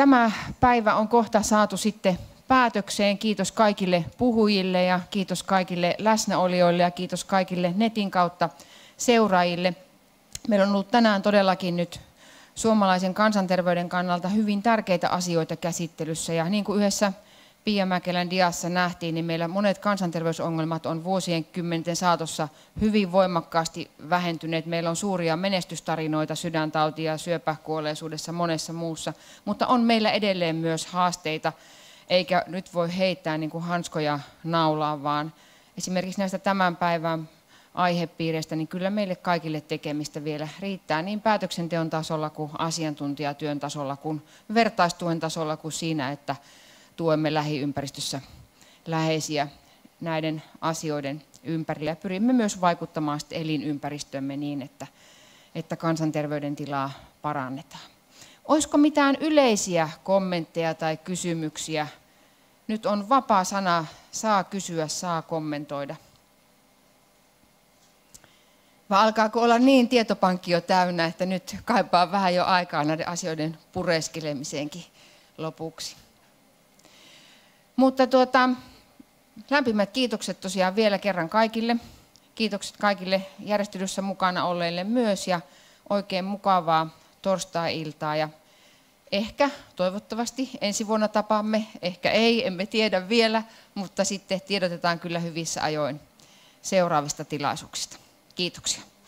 tämä päivä on kohta saatu sitten päätökseen. Kiitos kaikille puhujille ja kiitos kaikille läsnäolijoille ja kiitos kaikille netin kautta seuraajille. Meillä on ollut tänään todellakin nyt suomalaisen kansanterveyden kannalta hyvin tärkeitä asioita käsittelyssä ja niin kuin yhdessä Pia Mäkelän diassa nähtiin, niin meillä monet kansanterveysongelmat on vuosien kymmenten saatossa hyvin voimakkaasti vähentyneet. Meillä on suuria menestystarinoita sydäntautia, syöpäkuolleisuudessa, monessa muussa, mutta on meillä edelleen myös haasteita, eikä nyt voi heittää niin kuin hanskoja naulaa vaan esimerkiksi näistä tämän päivän aihepiireistä, niin kyllä meille kaikille tekemistä vielä riittää niin päätöksenteon tasolla kuin asiantuntijatyön tasolla kuin vertaistuen tasolla kuin siinä, että tuemme lähiympäristössä läheisiä näiden asioiden ympärillä. Pyrimme myös vaikuttamaan elinympäristöömme niin, että, että kansanterveyden tilaa parannetaan. Olisiko mitään yleisiä kommentteja tai kysymyksiä? Nyt on vapaa sana, saa kysyä, saa kommentoida. Vai alkaako olla niin tietopankki jo täynnä, että nyt kaipaa vähän jo aikaa näiden asioiden pureskelemiseenkin lopuksi? Mutta tuota, lämpimät kiitokset tosiaan vielä kerran kaikille. Kiitokset kaikille järjestelyssä mukana olleille myös ja oikein mukavaa torstai-iltaa ja ehkä, toivottavasti ensi vuonna tapaamme, ehkä ei, emme tiedä vielä, mutta sitten tiedotetaan kyllä hyvissä ajoin seuraavista tilaisuuksista. Kiitoksia.